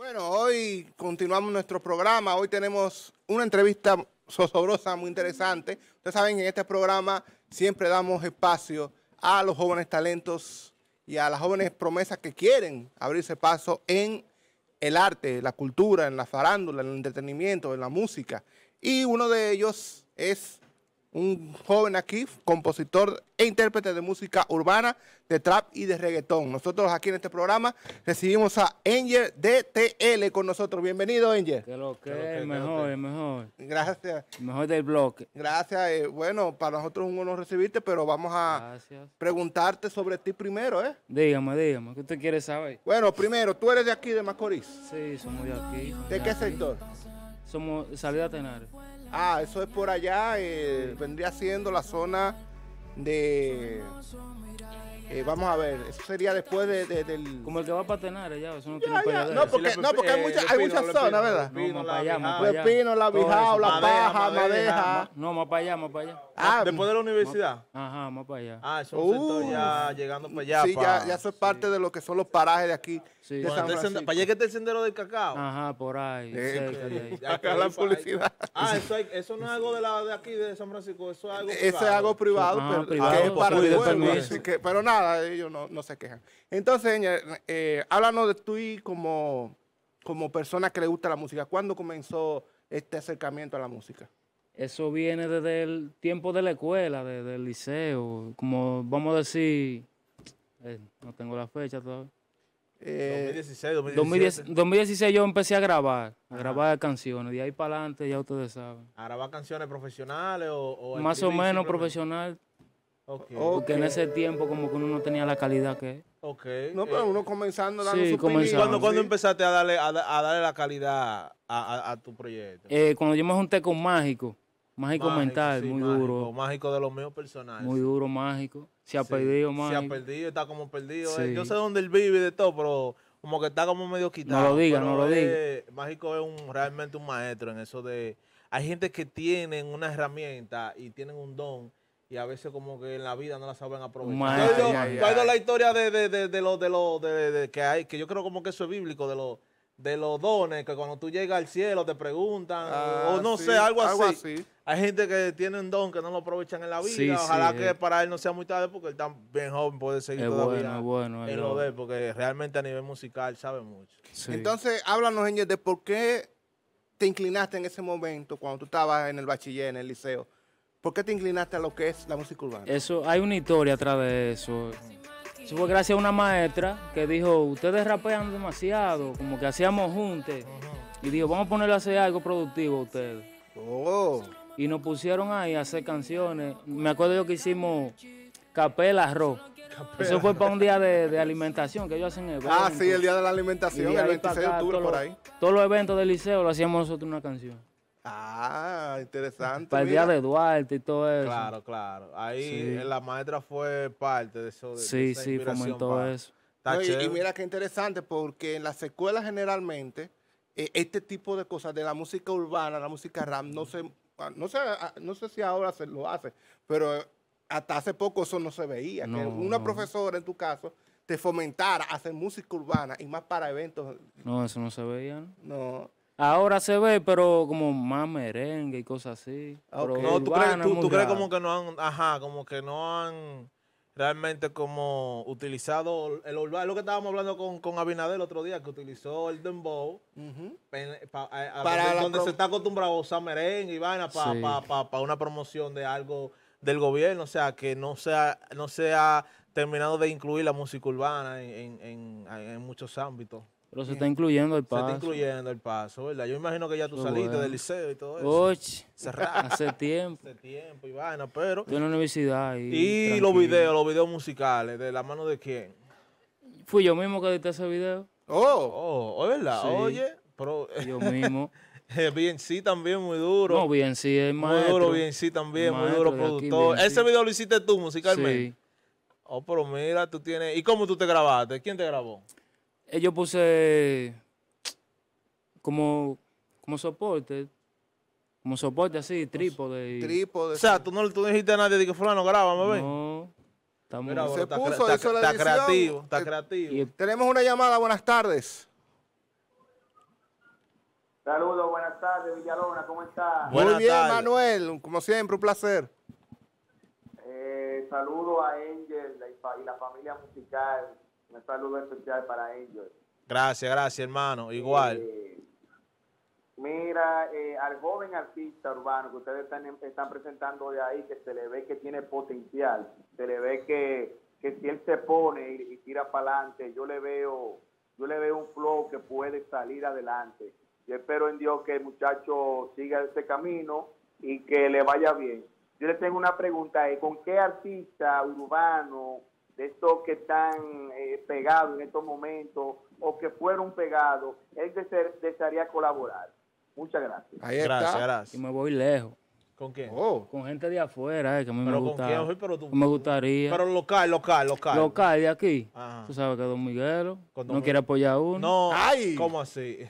Bueno, hoy continuamos nuestro programa. Hoy tenemos una entrevista sosobrosa, muy interesante. Ustedes saben, que en este programa siempre damos espacio a los jóvenes talentos y a las jóvenes promesas que quieren abrirse paso en el arte, la cultura, en la farándula, en el entretenimiento, en la música. Y uno de ellos es un joven aquí, compositor e intérprete de música urbana, de trap y de reggaetón. Nosotros aquí en este programa recibimos a Enger DTL con nosotros. Bienvenido, Angel. Que lo que, mejor, mejor. Gracias. Mejor del bloque. Gracias. Eh, bueno, para nosotros es un honor recibirte, pero vamos a preguntarte sobre ti primero, ¿eh? Dígame, dígame, ¿qué usted quiere saber? Bueno, primero, ¿tú eres de aquí, de Macorís? Sí, somos de aquí. ¿De, qué sector? Somos Salida Tenares. Ah, eso es por allá, eh, vendría siendo la zona de eh, vamos a ver, eso sería después de, del... Como el que va a tener allá, eso no tiene ya. No, porque, no, porque hay, mucha, hay muchas zonas, ¿verdad? Pino, la la Bijao, la Paja, No, más para allá, más para allá. Ah, ah, después de la universidad. Ajá, más para allá. Ah, eso ya uh, llegando para allá. Sí, ya, ya, eso es parte de lo que son los parajes de aquí. Sí. De para allá que está el sendero del cacao. Ajá, por ahí. Eh, acá la publicidad. Ah, eso, hay, eso no es algo de, la, de aquí, de San Francisco, eso es algo privado. Eso es algo privado, ah, pero, pero nada nada, ellos no, no se quejan. Entonces, eh, háblanos de tú y como, como persona que le gusta la música. ¿Cuándo comenzó este acercamiento a la música? Eso viene desde el tiempo de la escuela, desde el liceo, como vamos a decir, eh, no tengo la fecha todavía. 2016, 2016 eh, yo empecé a grabar, a grabar canciones, de ahí para adelante ya ustedes saben. ¿A grabar canciones profesionales o...? o Más o menos profesional, porque en ese tiempo como que uno no tenía la calidad que Ok. No, pero eh, uno comenzando dando su empezaste a darle, a, darle la calidad a, tu proyecto? Eh, cuando yo me junté con Mágico. Mágico, mental, muy duro. Mágico de los míos personales. Muy duro, mágico. Se ha perdido, mágico. Se ha perdido, está como perdido. Eh. Yo sé dónde él vive y de todo, pero como que está como medio quitado. No lo diga, no lo diga. Mágico es un, realmente un maestro en eso de... Hay gente que tienen una herramienta y tienen un don y a veces como que en la vida no la saben aprovechar. Yo, la historia de, de, de, lo, que hay, que yo creo como que eso es bíblico, de los de los dones, que cuando tú llegas al cielo te preguntan, o ah, no sé, algo, así. Hay gente que tiene un don que no lo aprovechan en la vida. Ojalá que eh. para él no sea muy tarde porque él tan bien joven puede seguir es todavía bueno, bueno, en lo de porque realmente a nivel musical sabe mucho. Entonces, háblanos, Angel, de por qué te inclinaste en ese momento cuando tú estabas en el bachiller, en el liceo ¿Por qué te inclinaste a lo que es la música urbana? Eso, hay una historia atrás de eso. Eso fue gracias a una maestra que dijo, ustedes rapean demasiado, como que hacíamos juntos. Y dijo, vamos a ponerle a hacer algo productivo a ustedes. Oh. Y nos pusieron ahí a hacer canciones. Me acuerdo yo que hicimos Capela Rock. Eso fue para un día de, alimentación que ellos hacen evento. Ah, sí, el día de la alimentación, el 26 de octubre, por ahí. Todos los eventos del liceo lo hacíamos nosotros una canción. Ah, interesante. Para el día de Duarte y todo eso. Claro, claro. Ahí la maestra fue parte de eso. De, sí, sí, fomentó eso. y, mira qué interesante, porque en las escuelas generalmente eh, este tipo de cosas de la música urbana, la música rap, no se, ah, no sé, ah, no sé si ahora se lo hace, pero hasta hace poco eso no se veía. No, que una profesora, en tu caso, te fomentara a hacer música urbana y más para eventos. No, eso no se veía. no. Ahora se ve, pero como más merengue y cosas así. Ah, no, ¿tú crees, tú, crees, como que no han, ajá, como que no han realmente como utilizado el urbano, lo que estábamos hablando con, con Abinader el otro día, que utilizó el dembow eh, eh, para donde se está acostumbrado a usar merengue y vaina para pa, una promoción de algo del gobierno, o sea, que no sea, no sea terminado de incluir la música urbana en, en, en muchos ámbitos. Pero se está incluyendo el paso. Se está incluyendo el paso, ¿verdad? Yo imagino que ya tú saliste del liceo y todo eso. Oye. Cerrado. Hace tiempo. Hace tiempo, y vaina, pero... Estoy en la universidad y... Y los videos, los videos musicales, ¿de la mano de quién? Fui yo mismo que edité ese video. Oh, oh, ¿verdad? Oye, pero... Yo mismo. Eh, bien sí también muy duro. No, bien sí es Muy duro, bien sí también, muy duro productor. ese video lo hiciste tú musicalmente. Sí. Oh, pero mira, tú tienes... ¿Y cómo tú te grabaste? ¿Quién te grabó? yo puse como, como soporte, como soporte así, trípode. Trípode. O sea, tú no, tú dijiste a nadie de que fulano graba, ¿me ven. No. está está creativo, está eh, creativo. Tenemos una llamada, buenas tardes. Saludos, buenas tardes, Villalona, ¿cómo estás? Muy bien, Manuel, como siempre, un placer. Eh, saludos a Angel y la familia musical un saludo especial para ellos. Gracias, gracias, hermano. Eh, Igual. mira, eh, al joven artista urbano que ustedes están, están presentando de ahí, que se le ve que tiene potencial, se le ve que, si él se pone y, y tira para adelante, yo le veo yo le veo un flow que puede salir adelante. Yo espero en Dios que el muchacho siga ese camino y que le vaya bien. Yo le tengo una pregunta, eh, ¿con qué artista urbano de estos que están eh, pegados en estos momentos o que fueron pegados, él desearía colaborar. Muchas gracias. Gracias, gracias. Y me voy lejos. ¿Con quién? Oh. Con gente de afuera, eh, que pero me, quién, me gustaría. Pero local, local, local. Local de aquí. Tú sabes que Don Miguelo no quiere apoyar a uno. No, Ay. ¿cómo así?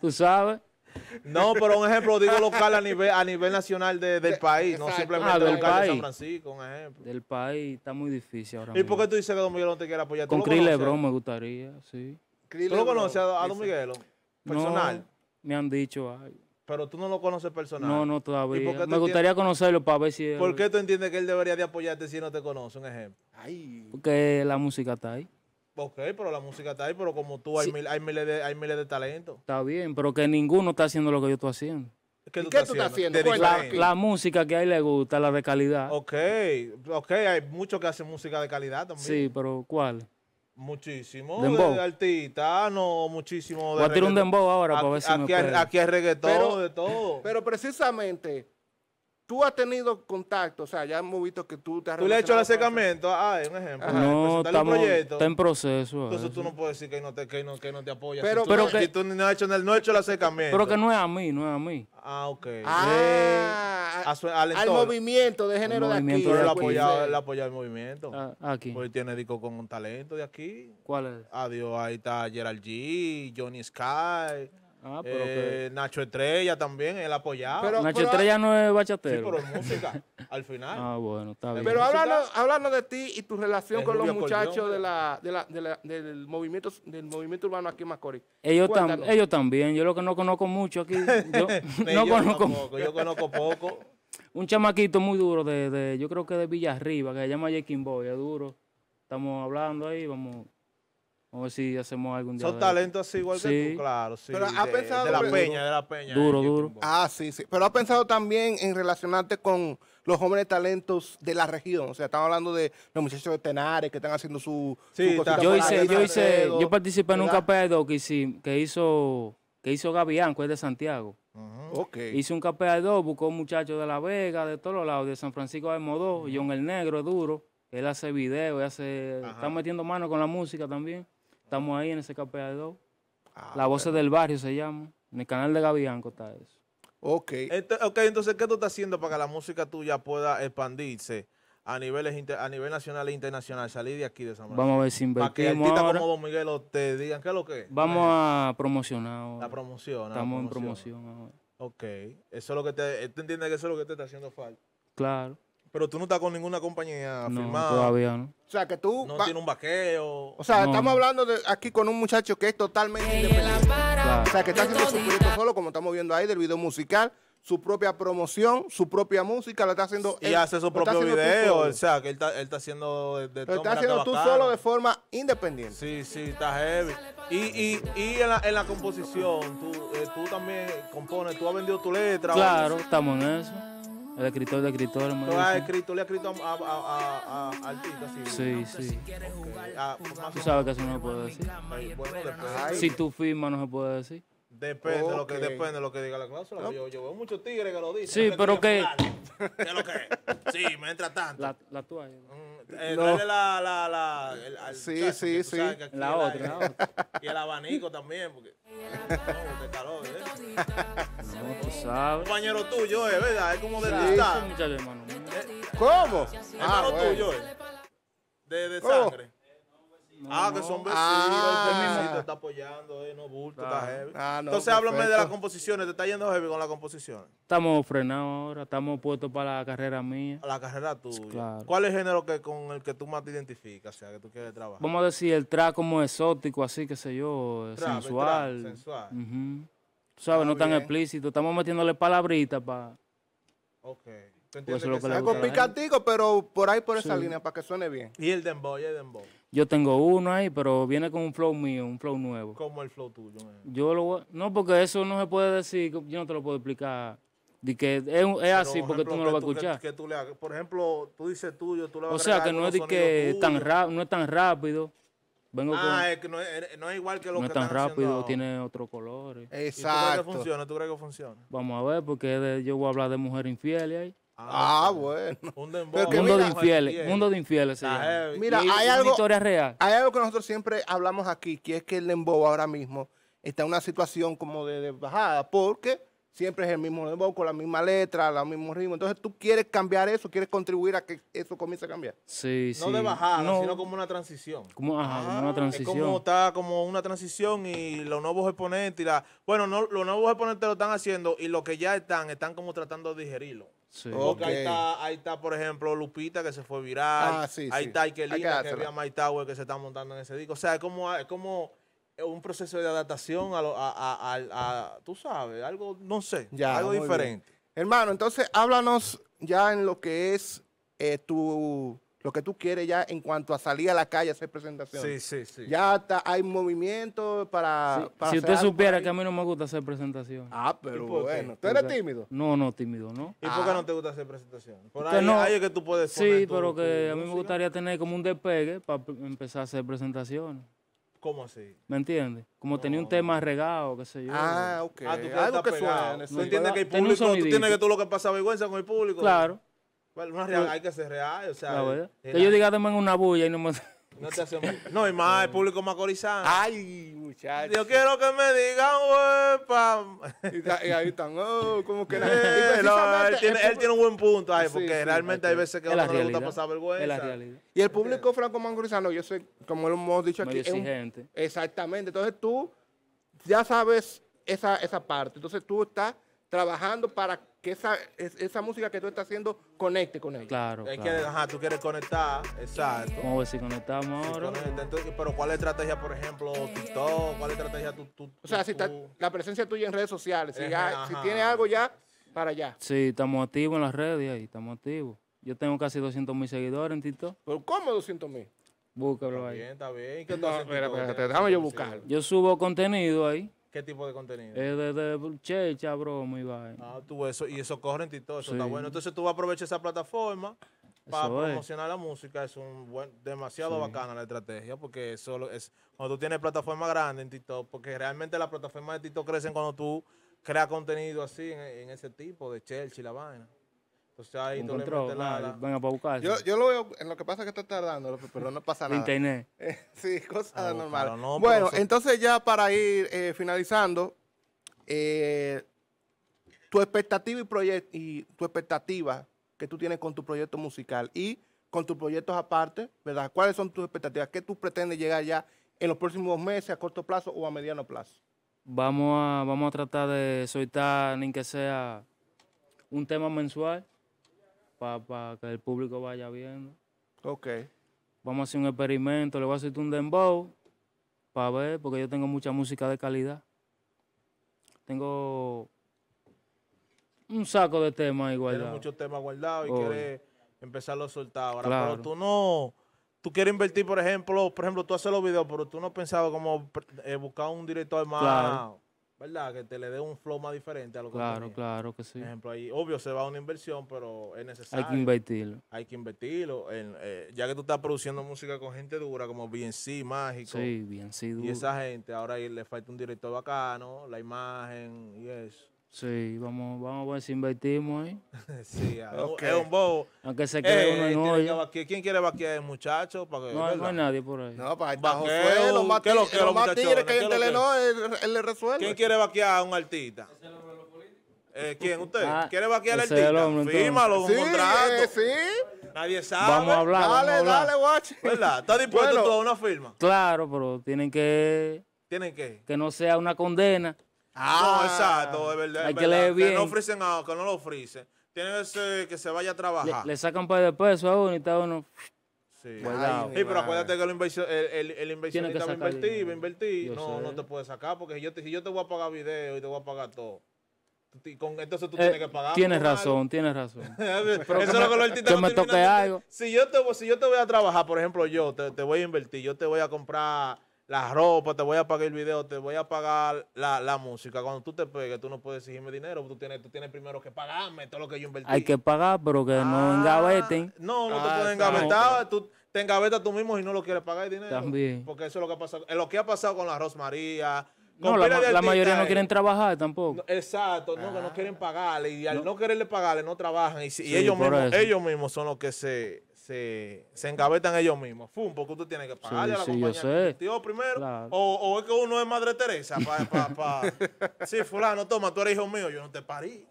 Tú sabes. No, pero un ejemplo, digo local a nivel, a nivel nacional del país, no simplemente ah, del local país. de San Francisco, un ejemplo. Del país está muy difícil ahora ¿Y por qué tú dices que Don Miguel no te quiere apoyar? Con Chris Lebrón me gustaría, sí. ¿Tú lo conoces a, Don Miguel Personal. me han dicho ay. Pero tú no lo conoces personal. No, no, todavía. Me gustaría conocerlo para ver si... ¿Por qué tú entiendes que él debería de apoyarte si no te conoce? Un ejemplo. Ay. Porque la música está ahí. Ok, pero la música está ahí, pero como tú hay, miles de, talentos. Está bien, pero que ninguno está haciendo lo que yo estoy haciendo. ¿Qué, tú, estás haciendo? La, la, música que a él le gusta, la de calidad. Ok, ok, hay muchos que hacen música de calidad también. Sí, pero ¿cuál? Muchísimo. Dembow. De ah, no, muchísimo. De Voy a tirar un dembow ahora para ver si me hay, Aquí hay reggaetón, de todo. Pero precisamente tú has tenido contacto, o sea, ya hemos visto que tú te has Tú le has hecho el acercamiento, ay, ah, un ejemplo. No, pues, estamos, está en proceso. Entonces eso. tú no puedes decir que no te, que no, te apoyas. Pero, que, tú no has hecho, no hecho el acercamiento. Pero que no es a mí, no es a mí. Ah, ok. Ah, eh, al, movimiento de género de aquí. Pero le apoya, apoyado el movimiento. Ah, aquí. Hoy tiene disco con un talento de aquí. ¿Cuál es? Adiós, ahí está Gerald G, Johnny Sky. Ah, eh, Nacho Estrella también, él apoyaba. Nacho Estrella no es bachatero. Sí, pero música, al final. Ah, bueno, está bien. Pero háblanos, de ti y tu relación con los muchachos de, la, del, movimiento, del movimiento urbano aquí en Macorís. Ellos, ellos también, yo lo que no conozco mucho aquí. Yo, conozco. poco. Un chamaquito muy duro de, de, yo creo que de Villa Arriba, que se llama Jekin Boy, es duro. Estamos hablando ahí, vamos a si hacemos algún día. Son talentos así igual que tú, claro. Sí, pero ha pensado. De la peña, de la peña. Duro, duro. Ah, sí, sí. Pero ha pensado también en relacionarte con los jóvenes talentos de la región. O sea, estamos hablando de los muchachos de Tenares que están haciendo su. Sí, yo hice, yo hice, yo participé en un capeado que, hice, que hizo que hizo Gavián, que es de Santiago. Uh hice okay. Hizo un dos, buscó muchachos de La Vega, de todos los lados, de San Francisco de Modó, y John el Negro, es duro. Él hace videos, hace, está metiendo mano con la música también. Estamos ahí en ese KPA2. Ah, la Voz del Barrio se llama. En el canal de Gavianco está eso. Ok. Entonces, ok, entonces, ¿qué tú estás haciendo para que la música tuya pueda expandirse a, niveles a nivel nacional e internacional? Salir de aquí de San manera. Vamos a ver si invertimos Para que como Don Miguel te digan, ¿qué es lo que es? Vamos a promocionar ahora. La promoción. Estamos en promoción ahora. Ok. Eso es lo que te... Eh, ¿Tú entiendes que eso es lo que te está haciendo falta? Claro. Pero tú no estás con ninguna compañía no, firmada. todavía no. O sea, que tú... No tiene un baqueo. O sea, estamos hablando de aquí con un muchacho que es totalmente independiente. O sea, que está haciendo su proyecto solo, como estamos viendo ahí, del video musical su propia promoción, su propia música, la está haciendo Y hace su propio video, o sea, que él está, él está haciendo de, Lo está haciendo tú solo de forma independiente. Sí, sí, está heavy. Y, y, y en, la, en la composición, tú, eh, tú también compones, tú has vendido tu letra. Claro, estamos en eso. El escritor, el escritor. Tú has escrito, le has escrito a, a, a, a Sí, sí. Ah, pues tú sabes que eso no se puede decir. Eh, si tú firmas, no se puede decir. Depende, okay. lo que, depende de lo que diga la cláusula. Yo, veo muchos tigres que lo dicen. Sí, pero que... ¿Qué lo que Sí, entra tanto. La, la toalla. Mm, eh, la... la, la sí, sí, sí. La otra, Y el abanico también, porque... no, ¿eh? No, Compañero tuyo, ¿eh? ¿Verdad? Es como de hermano. Eh, ¿Cómo? Eh, ah, bueno. ¿eh? De, de sangre ah, que son vecinos, ah, que está apoyando, eh, no bulto, está heavy. Ah, Entonces háblame de las composiciones, ¿te está yendo heavy con las composiciones? Estamos frenados ahora, estamos puestos para la carrera mía. La carrera tuya. ¿Cuál es el género que, con el que tú más te identificas, o sea, que tú quieres trabajar? Vamos a decir el track como exótico, así, qué sé yo, sensual. sensual. Tú sabes, ah, no tan explícito, estamos metiéndole palabritas para... Ok. Pues que que algo picantico, pero por ahí, por esa línea, para que suene bien. Y el dembow, y el dembow. Yo tengo uno ahí, pero viene con un flow mío, un flow nuevo. ¿Cómo el flow tuyo? Yo lo No, porque eso no se puede decir, yo no te lo puedo explicar. que es, así porque tú no lo vas a escuchar. por ejemplo, tú dices tuyo, tú le vas O sea, que no es, de que tan no es tan rápido. Vengo ah, es que no es, no es, igual que lo no que es tan rápido, tiene otro color. Exacto. tú crees que funciona? ¿Tú crees que funciona? Vamos a ver, porque yo voy a hablar de mujer infiel ahí. Ah, bueno. Un mundo de infieles. Mundo de infieles. Mira, hay algo, hay algo que nosotros siempre hablamos aquí, que es que el dembow ahora mismo está en una situación como de, bajada, porque siempre es el mismo dembow con la misma letra, el mismo ritmo. Entonces tú quieres cambiar eso, quieres contribuir a que eso comience a cambiar. Sí, no de bajada, sino como una transición. Como, ajá, una ah, transición. como está como una transición y los nuevos exponentes bueno, no, los nuevos exponentes lo están haciendo y los que ya están están como tratando de digerirlo. Sí. ahí, está, por ejemplo, Lupita, que se fue viral. Ah, sí, ahí está Ikelina, que había My Tower, que se está montando en ese disco. O sea, es como, como un proceso de adaptación a, a, a, tú sabes, algo, no sé, algo diferente. Hermano, entonces háblanos ya en lo que es eh, tu lo que tú quieres ya en cuanto a salir a la calle a hacer presentaciones. Sí, sí, sí. Ya está, hay movimiento para... si usted supiera que a mí no me gusta hacer presentaciones. Ah, pero bueno. ¿Tú eres tímido? No, no, tímido, ¿no? ¿Y por qué no te gusta hacer presentaciones? Por ahí no. que tú puedes poner Sí, pero que a mí me gustaría tener como un despegue para empezar a hacer presentaciones. ¿Cómo así? ¿Me entiendes? Como tenía un tema regado, qué sé yo. Ah, ok. Ah, tú Algo que suena. ¿Tú entiendes que el público, tú tienes que tú lo que pasa vergüenza con el público? Claro. Bueno, una real, hay que ser real, o sea. Ah, eh, que yo diga en una bulla y no me... No te hace No, y más, el público macorizano. Ay, muchachos. Yo quiero que me digan, pam. y, ahí están, oh, como que la No, él, tiene, él tiene un buen punto ahí, porque realmente hay veces que a uno le gusta pasar vergüenza. Es la realidad. Y el público franco macorizano, yo sé, como lo hemos dicho aquí. exigente. exactamente. Entonces tú ya sabes esa, esa parte. Entonces tú estás trabajando para que esa, esa música que tú estás haciendo conecte con ella. Claro. ajá, tú quieres conectar, exacto. Vamos a ver si conectamos ahora. pero ¿cuál es la estrategia, por ejemplo, TikTok? ¿Cuál es la estrategia tú? o sea, si la presencia tuya en redes sociales, si, ya, tienes algo ya, para allá. Sí, estamos activos en las redes ahí, estamos activos. Yo tengo casi 200 mil seguidores en TikTok. ¿Pero cómo 200 mil? Búscalo está Bien, está bien. espera, déjame yo buscarlo. Yo subo contenido ahí. ¿Qué tipo de contenido? Eh, de, de broma y vaina. Ah, tú eso, y eso corre en todo, eso está bueno. Entonces tú vas a aprovechar esa plataforma para promocionar la música. Es un buen, demasiado bacana la estrategia, porque solo es cuando tú tienes plataforma grande en TikTok, porque realmente las plataformas de TikTok crecen cuando tú creas contenido así, en, ese tipo de checha y la vaina. Yo, lo veo, en lo que pasa es que está tardando, pero no pasa nada. Internet. Eh, sí, cosas ah, bueno, entonces ya para ir eh, finalizando, eh, tu expectativa y, proyecto y tu expectativa que tú tienes con tu proyecto musical y con tus proyectos aparte, ¿verdad? ¿Cuáles son tus expectativas? ¿Qué tú pretendes llegar ya en los próximos meses, a corto plazo o a mediano plazo? Vamos a, vamos a tratar de soltar, ni que sea un tema mensual para que el público vaya viendo. Ok. Vamos a hacer un experimento, le voy a hacer un dembow para ver, porque yo tengo mucha música de calidad. Tengo un saco de temas igual. Tienes muchos temas guardados y quieres empezarlo a soltar ahora. Pero tú no, tú quieres invertir, por ejemplo, por ejemplo, tú haces los videos, pero tú no pensabas como eh, buscar un director más. Claro ¿verdad? Que te le dé un flow más diferente a lo que Claro, claro que sí. Por ejemplo, ahí, obvio, se va una inversión, pero es necesario. Hay que invertirlo. Hay que invertirlo. En, eh, ya que tú estás produciendo música con gente dura, como BNC, Mágico. Sí, BNC duro. Y esa gente, ahora ahí le falta un director bacano, la imagen y eso. Sí, vamos, vamos a ver si invertimos ahí. sí, okay. es un bobo. Aunque se quede uno en ¿Quién quiere vaquear el muchacho? no, hay nadie por ahí. No, para ahí bajo los más tigres que hay en Telenor, él, le resuelve. ¿Quién quiere vaquear a un artista? Eh, ¿Quién? ¿Usted? Ah, ¿Quiere vaquear al artista? Hombre, Fírmalo, un sí, contrato. sí. Nadie sabe. Vamos a hablar. Dale, dale, watch, ¿Verdad? ¿Está dispuesto bueno, a una firma? Claro, pero tienen que... ¿Tienen que? Que no sea una condena. Ah, no, exacto, es verdad. Hay que leer Que no, ofrecen que no lo ofrecen. Tiene que ser que se vaya a trabajar. Le, sacan un par de pesos a uno y está uno. Sí. sí, pero acuérdate que el, inversionista va a invertir, va a invertir. No, no te puede sacar porque si yo, te, yo te voy a pagar video y te voy a pagar todo. Con, entonces tú eh, tienes que pagar. Tienes razón, tienes razón. Eso es lo que los artistas que me algo. Si yo, te, si yo te voy a trabajar, por ejemplo, yo te voy a invertir, yo te voy a comprar la ropa, te voy a pagar el video, te voy a pagar la, la música. Cuando tú te pegues, tú no puedes exigirme dinero, tú tienes, tú tienes primero que pagarme todo lo que yo invertí. Hay que pagar, pero que no ah, engaveten. No, no te pueden engavetar, tú te engavetas tú mismo y no lo quieres pagar el dinero. También. Porque eso es lo que ha pasado, eh, lo que ha pasado con la Rosmaría, no, la, mayoría no quieren trabajar tampoco. exacto, no, que no ah. quieren pagarle. Y al no, quererle pagarle, no trabajan. Y, ellos, mismos, ellos mismos son los que se, se, se ellos mismos. Fum, porque tú tienes que pagarle a la sí, compañía yo primero. O, o, es que uno es Madre Teresa. Pa, pa, pa. sí, fulano, toma, tú eres hijo mío. Yo no te parí.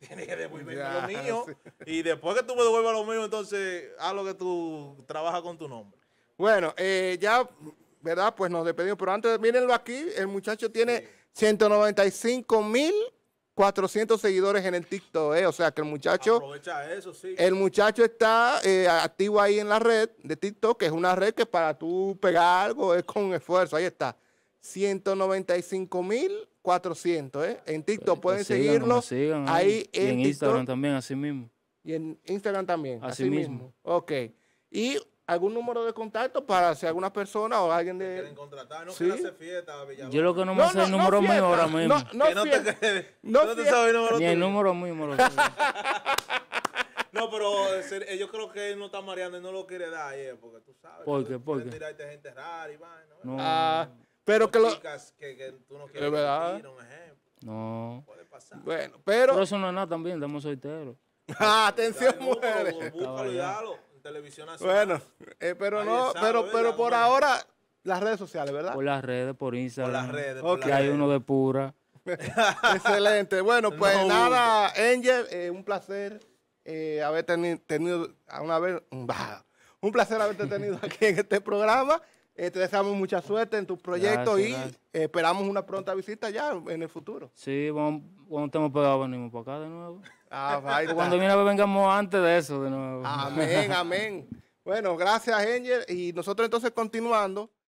Tienes que devolverme lo mío. Y después que tú me devuelvas lo mío, entonces haz lo que tú trabajas con tu nombre. Bueno, eh, ya, ¿verdad? Pues nos despedimos. Pero antes, mírenlo aquí. El muchacho tiene 195 mil 400 seguidores en el TikTok, ¿eh? O sea, que el muchacho... Aprovecha eso, sí. El muchacho está eh, activo ahí en la red de TikTok, que es una red que para tú pegar algo es con esfuerzo. Ahí está. 195.400, ¿eh? En TikTok eh, pueden pues seguirnos ahí. en Instagram también, así mismo. Y en Instagram también, así, mismo. mismo. Ok. Y algún número de contacto para si alguna persona o alguien de. Quieren contratar, no ¿Sí? hacer fiesta, Villalobos. Yo lo que no me no, sé el número mío ahora mismo. No, no, no te, no te sabes el número Ni el número mismo. no, pero yo creo que él no está mareando, y no lo quiere dar ayer, eh, porque tú sabes. ¿Por qué? ¿Por qué? gente rara y vaina. No. Ah, pero que lo. que, tú no quieres verdad. un ejemplo. No. Puede pasar. Bueno, pero. Pero eso no es nada también, estamos solteros. ah, atención, mujeres. Búscalo y dalo televisión Bueno, eh, pero no, pero, pero por ahora, las redes sociales, ¿verdad? Por las redes, por Instagram. Por las redes. hay uno de pura. Excelente. Bueno, pues nada, Angel, eh, un placer eh, haber tenido, tenido, una vez, un placer haberte tenido aquí en este programa. te deseamos mucha suerte en tus proyectos y esperamos una pronta visita ya en el futuro. Sí, vamos, cuando estemos pegados venimos para acá de nuevo. Ah, pues pues Cuando viene vengamos antes de eso de nuevo. Amén, amén. Bueno, gracias, Angel. Y nosotros entonces continuando,